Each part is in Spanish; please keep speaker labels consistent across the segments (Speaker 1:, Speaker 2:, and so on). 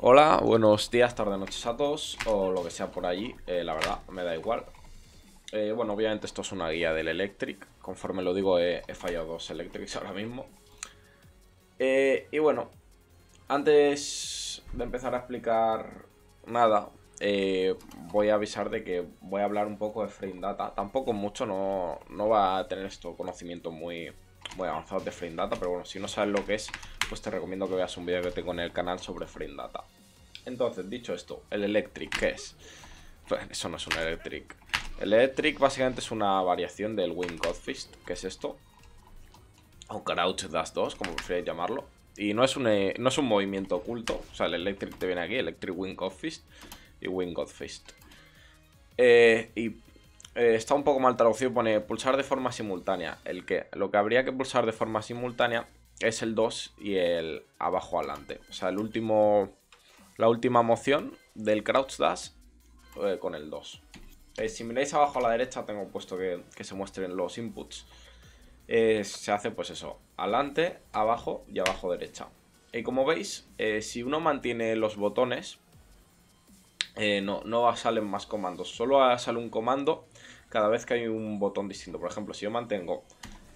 Speaker 1: Hola, buenos días, tarde, noches a todos, o lo que sea por allí, eh, la verdad, me da igual. Eh, bueno, obviamente esto es una guía del Electric, conforme lo digo he, fallado dos Electrics ahora mismo. Eh, y bueno, antes de empezar a explicar nada, voy a avisar de que voy a hablar un poco de Frame Data. Tampoco mucho, no, no va a tener esto conocimiento muy, muy avanzado de Frame Data, pero bueno, si no sabes lo que es, pues te recomiendo que veas un vídeo que tengo en el canal sobre Frame Data. Entonces, dicho esto, el Electric, ¿qué es? Pues, eso no es un Electric. El Electric básicamente es una variación del Wing Godfist, que es esto. O Crouch Dash 2, como prefierais llamarlo. Y no es, un, eh, no es un movimiento oculto. O sea, el Electric te viene aquí, Electric Wing Godfist y Wing Godfist. Eh, y eh, está un poco mal traducido, pone pulsar de forma simultánea. El que lo que habría que pulsar de forma simultánea es el 2 y el abajo adelante. O sea, el último, la última moción del crouch dash eh, con el 2. Eh, si miráis abajo a la derecha, tengo puesto que, se muestren los inputs. Eh, se hace pues eso, adelante, abajo y abajo derecha. Y como veis, si uno mantiene los botones, no, no salen más comandos. Solo sale un comando cada vez que hay un botón distinto. Por ejemplo, si yo mantengo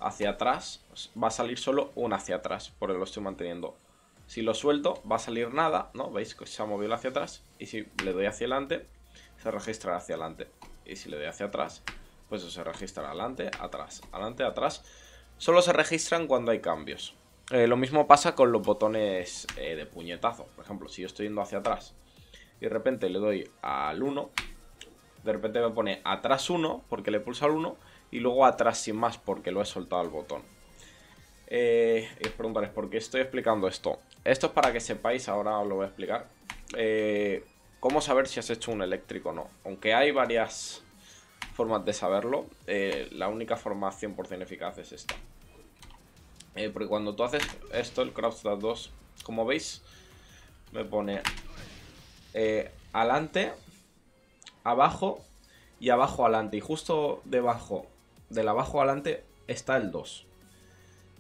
Speaker 1: hacia atrás, va a salir solo una hacia atrás, porque lo estoy manteniendo. Si lo suelto, va a salir nada, ¿no? ¿Veis que se ha movido hacia atrás? Y si le doy hacia adelante, se registra hacia adelante. Y si le doy hacia atrás, pues se registra adelante, atrás, adelante, atrás. Solo se registran cuando hay cambios. Eh, lo mismo pasa con los botones eh, de puñetazo. Por ejemplo, si yo estoy yendo hacia atrás y de repente le doy al 1, de repente me pone atrás 1 porque le pulsa al 1 y luego atrás sin más porque lo he soltado al botón. Eh, y os preguntaréis, ¿por qué estoy explicando esto? Esto es para que sepáis, ahora os lo voy a explicar, eh, cómo saber si has hecho un eléctrico o no. Aunque hay varias formas de saberlo, eh, la única forma 100% eficaz es esta. porque cuando tú haces esto, el CrowdStrike 2, como veis, me pone adelante, abajo y abajo adelante. Y justo debajo del abajo adelante, está el 2.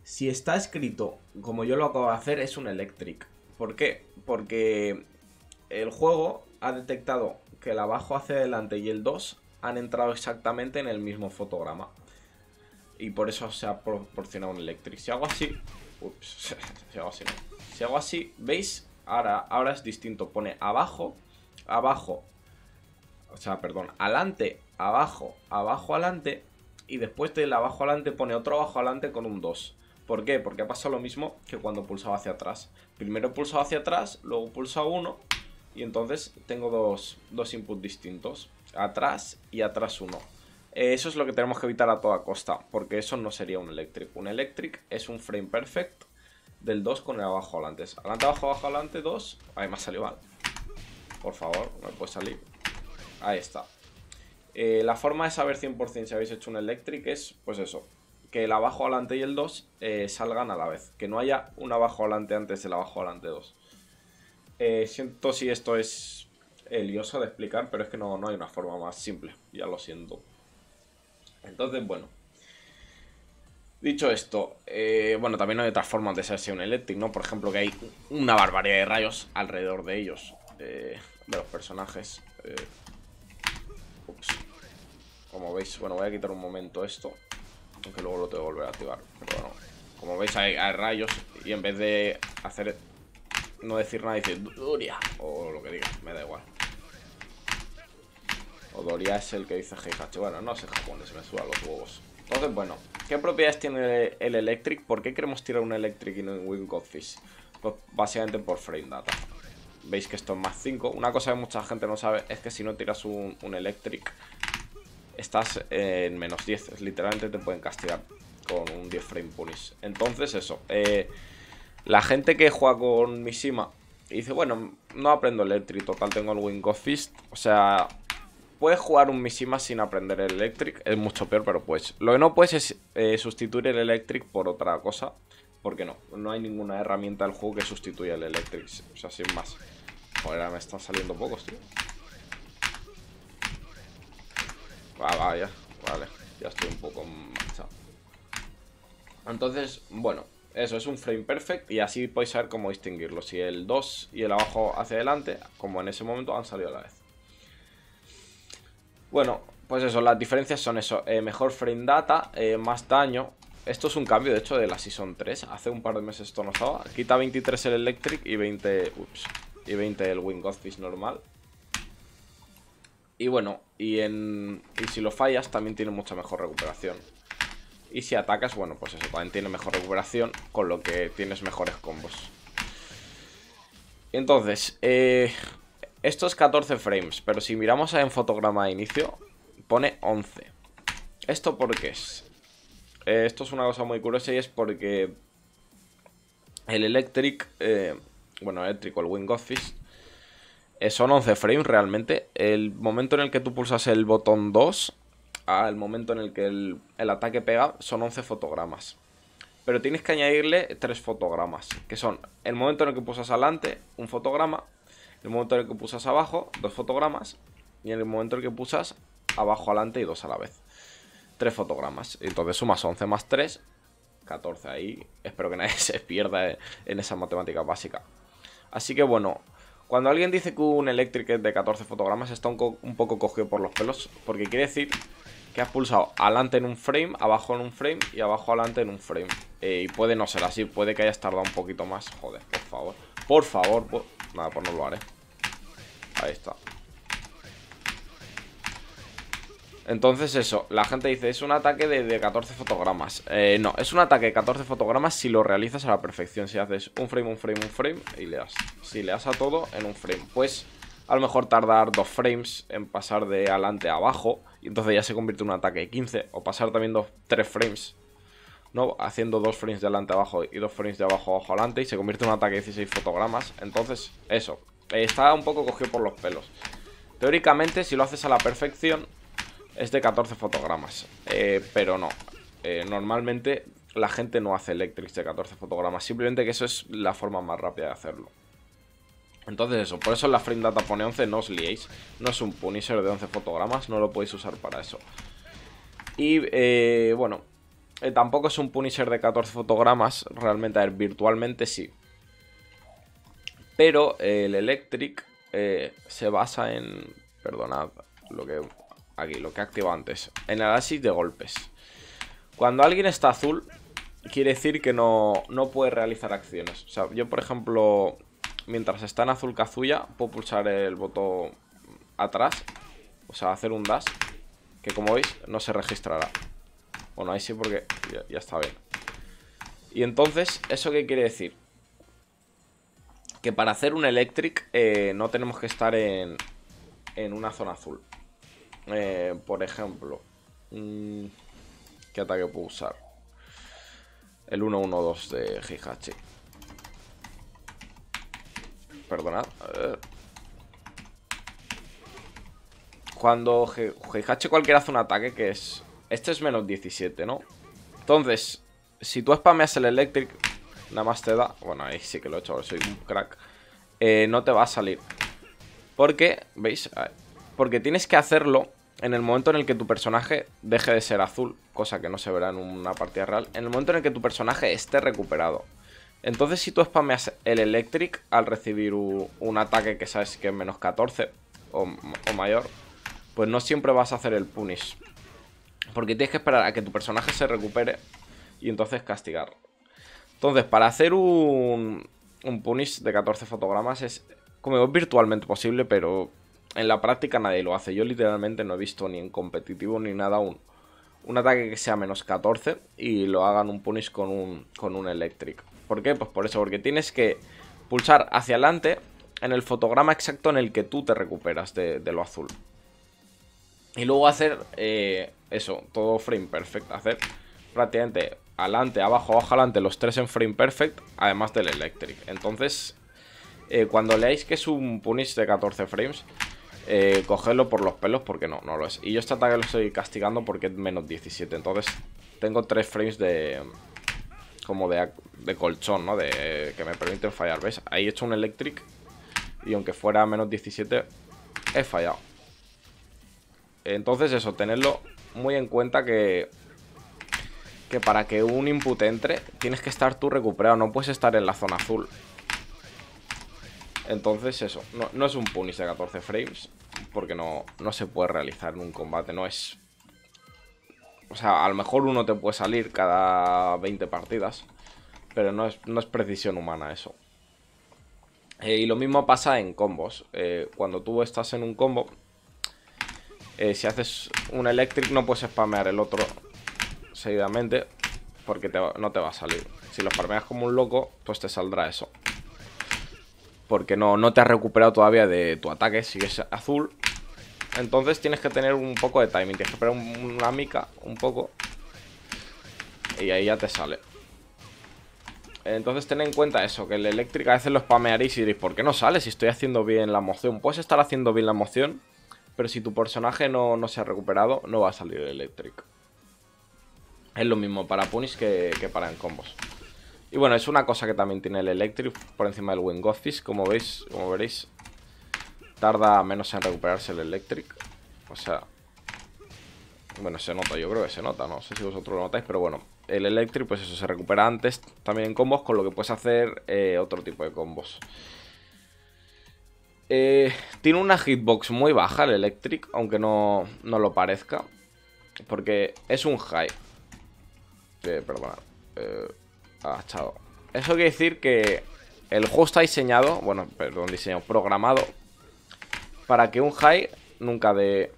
Speaker 1: Si está escrito como yo lo acabo de hacer, es un electric. ¿Por qué? Porque el juego ha detectado que el abajo hacia adelante y el 2 han entrado exactamente en el mismo fotograma. Y por eso se ha proporcionado un electric. Si hago así... si hago así... Si hago así, ¿veis? Ahora, ahora es distinto. Pone abajo, abajo. O sea, perdón, adelante, abajo, abajo, adelante y después del abajo adelante pone otro abajo adelante con un 2. ¿Por qué? Porque ha pasado lo mismo que cuando pulsaba hacia atrás. Primero he hacia atrás, luego pulsa 1 y entonces tengo dos, dos inputs distintos. Atrás y atrás 1. Eso es lo que tenemos que evitar a toda costa, porque eso no sería un electric. Un electric es un frame perfect del 2 con el abajo adelante. Adelante, abajo, abajo, adelante, 2. Ahí me ha salido mal. Por favor, me puede salir. Ahí está. Eh, la forma de saber 100% si habéis hecho un electric es, pues eso, que el abajo adelante y el 2 eh, salgan a la vez. Que no haya un abajo adelante antes del abajo adelante 2. Eh, siento si esto es elioso de explicar, pero es que no, no hay una forma más simple. Ya lo siento. Entonces, bueno. Dicho esto, bueno, también hay otras formas de si un Electric, ¿no? Por ejemplo, que hay una barbaridad de rayos alrededor de ellos, de los personajes. Pues, como veis, bueno, voy a quitar un momento esto Aunque luego lo tengo que volver a activar Pero bueno, como veis hay, rayos Y en vez de hacer No decir nada, dice Doria O lo que diga, me da igual O Doria es el que dice Heihachi Bueno, no sé japonés, me sudan los huevos Entonces, bueno, ¿qué propiedades tiene el Electric? ¿Por qué queremos tirar un Electric y no un Wing Godfish? Pues básicamente por frame data Veis que esto es más 5. Una cosa que mucha gente no sabe es que si no tiras un, electric, estás en menos 10. Literalmente te pueden castigar con un 10 frame punish. Entonces eso, eh, la gente que juega con Mishima y dice, bueno, no aprendo electric, total tengo el Wing of Fist. O sea, puedes jugar un Mishima sin aprender el Electric, es mucho peor, pero pues. Lo que no puedes es eh, sustituir el Electric por otra cosa, porque no, no hay ninguna herramienta del juego que sustituya el Electric, o sea, sin más. Joder, me están saliendo pocos, tío. Va, Vale, ya estoy un poco manchado. Entonces, bueno, eso es un frame perfect y así podéis saber cómo distinguirlo. Si el 2 y el abajo hacia adelante, como en ese momento han salido a la vez. Bueno, pues eso, las diferencias son eso. Eh, mejor frame data, eh, más daño. Esto es un cambio, de hecho, de la Season 3. Hace un par de meses esto no estaba. Quita 23 el Electric y 20... Ups, y 20 el Office normal. Y bueno, y, en, y si lo fallas también tiene mucha mejor recuperación. Y si atacas, bueno, pues eso, también tiene mejor recuperación, con lo que tienes mejores combos. Entonces, eh, esto es 14 frames, pero si miramos en fotograma de inicio, pone 11. ¿Esto por qué es? Eh, esto es una cosa muy curiosa y es porque el Electric... Eh, bueno, eléctrico, el Wing of Fist, eh, son 11 frames realmente. El momento en el que tú pulsas el botón 2 al ah, momento en el que el, ataque pega son 11 fotogramas. Pero tienes que añadirle 3 fotogramas, que son el momento en el que pulsas adelante, un fotograma, el momento en el que pulsas abajo, dos fotogramas, y en el momento en el que pulsas abajo, adelante y dos a la vez. Tres fotogramas. Entonces sumas 11 más 3, 14 ahí. Espero que nadie se pierda en esa matemática básica. Así que bueno, cuando alguien dice que un Electric es de 14 fotogramas está un, poco cogido por los pelos, porque quiere decir que has pulsado adelante en un frame, abajo en un frame y abajo adelante en un frame. Eh, y puede no ser así, puede que hayas tardado un poquito más. Joder, por favor. Por favor, nada, pues no lo haré. Ahí está. Entonces eso, la gente dice, es un ataque de, 14 fotogramas eh, No, es un ataque de 14 fotogramas si lo realizas a la perfección Si haces un frame, un frame, un frame y le das Si le das a todo en un frame Pues a lo mejor tardar dos frames en pasar de adelante a abajo Y entonces ya se convierte en un ataque de 15 O pasar también dos, tres frames ¿no? Haciendo dos frames de adelante a abajo y dos frames de abajo a abajo adelante Y se convierte en un ataque de 16 fotogramas Entonces, eso, está un poco cogido por los pelos Teóricamente, si lo haces a la perfección es de 14 fotogramas, eh, pero no. Eh, normalmente la gente no hace electrics de 14 fotogramas, simplemente que eso es la forma más rápida de hacerlo. Entonces eso, por eso la frame data pone 11, no os liéis, no es un punisher de 11 fotogramas, no lo podéis usar para eso. Y eh, bueno, tampoco es un punisher de 14 fotogramas, realmente, a ver, virtualmente sí. Pero el electric se basa en... Perdonad lo que Aquí, lo que he antes en Análisis de golpes Cuando alguien está azul Quiere decir que no, puede realizar acciones O sea, yo por ejemplo Mientras está en azul Kazuya Puedo pulsar el botón atrás O sea, hacer un dash Que como veis, no se registrará Bueno, ahí sí porque ya, está bien Y entonces, ¿eso qué quiere decir? Que para hacer un electric eh, No tenemos que estar en una zona azul eh, por ejemplo, mm, ¿qué ataque puedo usar? El 1-1-2 de Heihachi. Perdonad. Eh. Cuando Heihachi cualquiera hace un ataque, que es... Este es menos 17, ¿no? Entonces, si tú spameas el Electric, nada más te da... Bueno, ahí sí que lo he hecho, ahora soy un crack. Eh, no te va a salir. Porque, ¿veis? Ah, porque tienes que hacerlo en el momento en el que tu personaje deje de ser azul, cosa que no se verá en una partida real, en el momento en el que tu personaje esté recuperado. Entonces si tú spameas el Electric al recibir un, ataque que sabes que es menos 14 o, mayor, pues no siempre vas a hacer el Punish. Porque tienes que esperar a que tu personaje se recupere y entonces castigar. Entonces para hacer un, un Punish de 14 fotogramas es como virtualmente posible, pero en la práctica nadie lo hace. Yo literalmente no he visto ni en competitivo ni nada aún un ataque que sea menos 14 y lo hagan un punish con un, con un electric. ¿Por qué? Pues por eso, porque tienes que pulsar hacia adelante en el fotograma exacto en el que tú te recuperas de, lo azul. Y luego hacer eh, eso, todo frame perfect. Hacer prácticamente adelante, abajo, abajo, adelante los tres en frame perfect, además del electric. Entonces, eh, cuando leáis que es un punish de 14 frames, eh, cogerlo por los pelos porque no, no lo es. Y yo este ataque lo estoy castigando porque es menos 17. Entonces tengo tres frames de... Como de, colchón, ¿no? De, que me permiten fallar, ¿ves? Ahí he hecho un electric y aunque fuera menos 17, he fallado. Entonces eso, tenerlo muy en cuenta que que para que un input entre, tienes que estar tú recuperado, no puedes estar en la zona azul. Entonces eso, no, es un punish de 14 frames, porque no, se puede realizar en un combate, no es... O sea, a lo mejor uno te puede salir cada 20 partidas, pero no es, no es precisión humana eso. Eh, y lo mismo pasa en combos. Eh, cuando tú estás en un combo, eh, si haces un electric no puedes spamear el otro seguidamente porque no te va a salir. Si lo farmeas como un loco, pues te saldrá eso porque no, no te has recuperado todavía de tu ataque, Si es azul. Entonces tienes que tener un poco de timing, tienes que esperar una mica, un poco. Y ahí ya te sale. Entonces ten en cuenta eso, que el eléctrico a veces lo spamearéis y diréis, ¿por qué no sale si estoy haciendo bien la moción? Puedes estar haciendo bien la moción, pero si tu personaje no, se ha recuperado, no va a salir el eléctrico. Es lo mismo para punis que, que para en combos. Y bueno, es una cosa que también tiene el Electric por encima del office como veis, como veréis. Tarda menos en recuperarse el Electric. O sea... Bueno, se nota, yo creo que se nota, no sé si vosotros lo notáis, pero bueno. El Electric, pues eso, se recupera antes también en combos, con lo que puedes hacer eh, otro tipo de combos. Eh, tiene una hitbox muy baja el Electric, aunque no, lo parezca. Porque es un high. Eh, perdón. Eh, agachado. Ah, Eso quiere decir que el juego está diseñado, bueno, perdón, diseñado, programado para que un high nunca de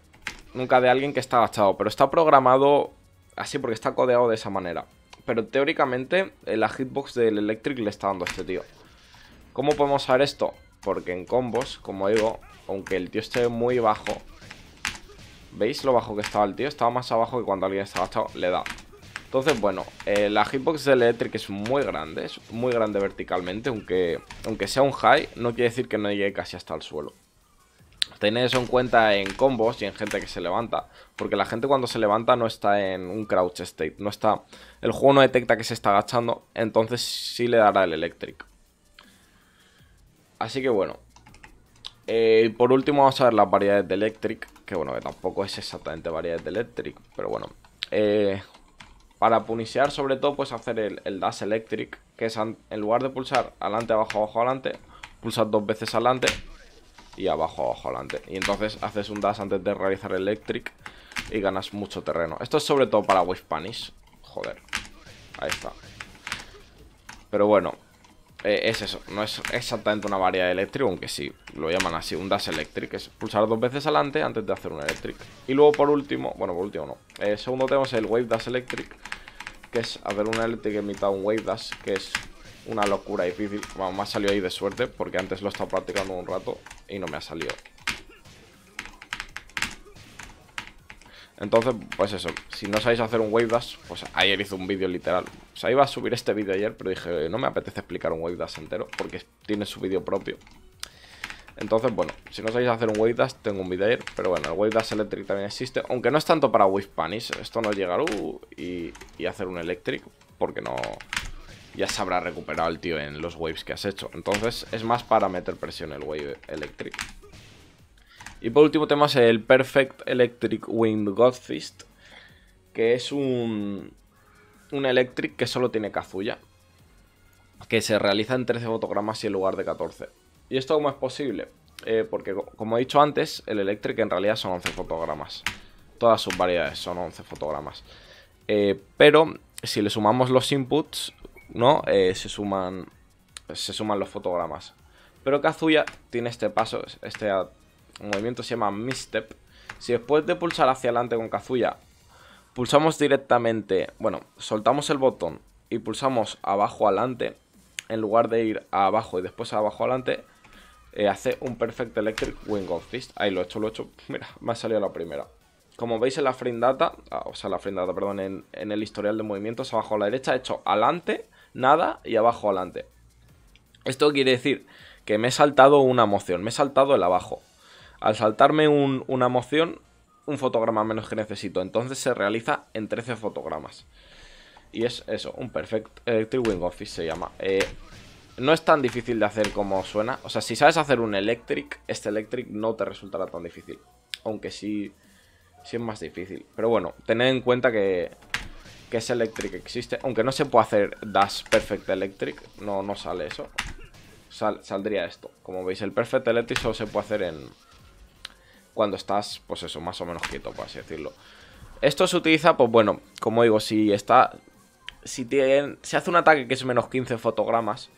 Speaker 1: nunca de alguien que está agachado, pero está programado así porque está codeado de esa manera. Pero teóricamente eh, la hitbox del Electric le está dando a este tío. ¿Cómo podemos saber esto? Porque en combos, como digo, aunque el tío esté muy bajo, ¿veis lo bajo que estaba el tío? Estaba más abajo que cuando alguien está agachado, le da. Entonces, bueno, eh, la hitbox de Electric es muy grande, es muy grande verticalmente, aunque, aunque sea un high, no quiere decir que no llegue casi hasta el suelo. Tened eso en cuenta en combos y en gente que se levanta, porque la gente cuando se levanta no está en un crouch state, no está, el juego no detecta que se está agachando, entonces sí le dará el Electric. Así que bueno, eh, por último vamos a ver las variedades de Electric, que bueno, que tampoco es exactamente variedades de Electric, pero bueno, eh, para punisear, sobre todo puedes hacer el, dash electric, que es en lugar de pulsar adelante, abajo, abajo, adelante, pulsas dos veces adelante y abajo, abajo, adelante. Y entonces haces un dash antes de realizar el electric y ganas mucho terreno. Esto es sobre todo para wave punish. Joder. Ahí está. Pero bueno, e, es eso. No es exactamente una variedad electric, aunque sí, lo llaman así, un dash electric. Es pulsar dos veces adelante antes de hacer un electric. Y luego por último, bueno, por último no. El eh, segundo tenemos el wave dash electric, que es hacer una LT que mitad un wave dash, que es una locura difícil. me ha salido ahí de suerte, porque antes lo he estado practicando un rato y no me ha salido. Entonces, pues eso, si no sabéis hacer un wave dash, pues ayer hice un vídeo literal. O sea, iba a subir este vídeo ayer, pero dije, no me apetece explicar un wave dash entero, porque tiene su vídeo propio. Entonces, bueno, si no sabéis hacer un wave dash, tengo un video, pero bueno, el wave dash electric también existe, aunque no es tanto para wave punish, esto no llega. y, hacer un electric, porque no... Ya se habrá recuperado el tío en los waves que has hecho. Entonces es más para meter presión el wave electric. Y por último tenemos el Perfect Electric Wind Godfist, que es un, un electric que solo tiene cazulla, que se realiza en 13 fotogramas y en lugar de 14. ¿Y esto cómo es posible? Eh, porque, como he dicho antes, el Electric en realidad son 11 fotogramas. Todas sus variedades son 11 fotogramas. Eh, pero si le sumamos los inputs, ¿no? Eh, se, suman, se suman los fotogramas. Pero Kazuya tiene este paso, este ah, movimiento se llama misstep. Si después de pulsar hacia adelante con Kazuya, pulsamos directamente, bueno, soltamos el botón y pulsamos abajo adelante, en lugar de ir abajo y después abajo adelante, eh, hace un Perfect Electric Wing of Fist. Ahí lo he hecho, lo he hecho. Mira, me ha salido la primera. Como veis en la frame data, ah, o sea, la frame perdón, en, el historial de movimientos, abajo a la derecha he hecho adelante, nada y abajo adelante. Esto quiere decir que me he saltado una moción, me he saltado el abajo. Al saltarme una moción, un fotograma menos que necesito, entonces se realiza en 13 fotogramas. Y es eso, un Perfect Electric Wing fist se llama. Eh, no es tan difícil de hacer como suena. O sea, si sabes hacer un electric, este electric no te resultará tan difícil. Aunque sí, sí es más difícil. Pero bueno, tened en cuenta que, que ese electric existe. Aunque no se puede hacer dash perfect electric. No, no sale eso. saldría esto. Como veis, el perfect electric solo se puede hacer en... Cuando estás, pues eso, más o menos quieto, por así decirlo. Esto se utiliza, pues bueno, como digo, si está... Si, tienen, Se hace un ataque que es menos 15 fotogramas,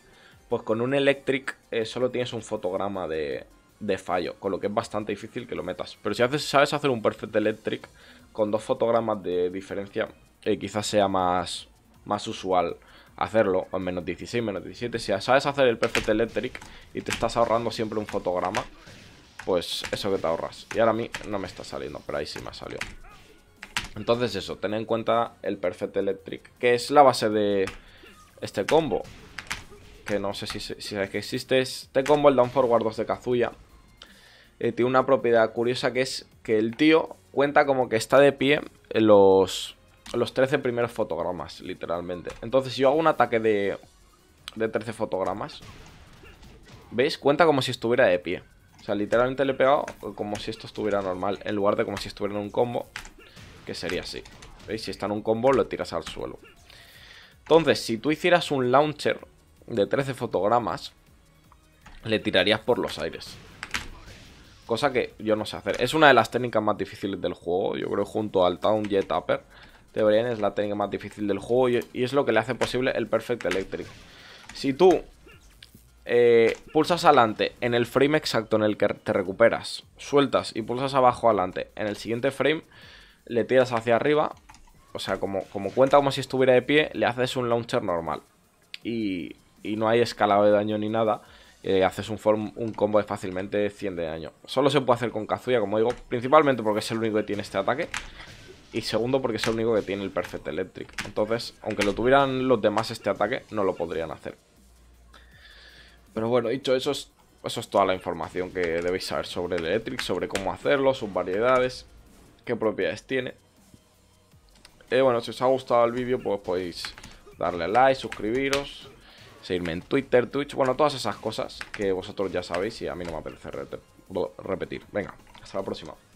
Speaker 1: pues con un Electric eh, solo tienes un fotograma de, fallo, con lo que es bastante difícil que lo metas. Pero si haces, sabes hacer un Perfect Electric con dos fotogramas de diferencia, eh, quizás sea más, más usual hacerlo, en menos 16, menos 17. Si sabes hacer el Perfect Electric y te estás ahorrando siempre un fotograma, pues eso que te ahorras. Y ahora a mí no me está saliendo, pero ahí sí me ha salido. Entonces eso, ten en cuenta el Perfect Electric, que es la base de este combo que no sé si, que existe, este combo, el Down Forward 2 de Kazuya. Eh, tiene una propiedad curiosa que es que el tío cuenta como que está de pie en los, los 13 primeros fotogramas, literalmente. Entonces, si yo hago un ataque de, de 13 fotogramas, ¿veis? Cuenta como si estuviera de pie. O sea, literalmente le he pegado como si esto estuviera normal, en lugar de como si estuviera en un combo, que sería así. ¿Veis? Si está en un combo, lo tiras al suelo. Entonces, si tú hicieras un launcher de 13 fotogramas le tirarías por los aires. Cosa que yo no sé hacer. Es una de las técnicas más difíciles del juego. Yo creo junto al Town Jet Upper. Deberían es la técnica más difícil del juego. Y es lo que le hace posible el Perfect Electric. Si tú eh, pulsas adelante en el frame exacto en el que te recuperas. Sueltas y pulsas abajo adelante. En el siguiente frame le tiras hacia arriba. O sea, como, como cuenta como si estuviera de pie, le haces un launcher normal. Y y no hay escalado de daño ni nada, eh, haces un, combo de fácilmente 100 de daño. Solo se puede hacer con Kazuya, como digo, principalmente porque es el único que tiene este ataque. Y segundo, porque es el único que tiene el Perfect Electric. Entonces, aunque lo tuvieran los demás este ataque, no lo podrían hacer. Pero bueno, dicho eso, es, eso es toda la información que debéis saber sobre el Electric, sobre cómo hacerlo, sus variedades, qué propiedades tiene. y eh, bueno, si os ha gustado el vídeo, pues podéis darle like, suscribiros Seguirme en Twitter, Twitch, bueno, todas esas cosas que vosotros ya sabéis y a mí no me apetece repetir. Venga, hasta la próxima.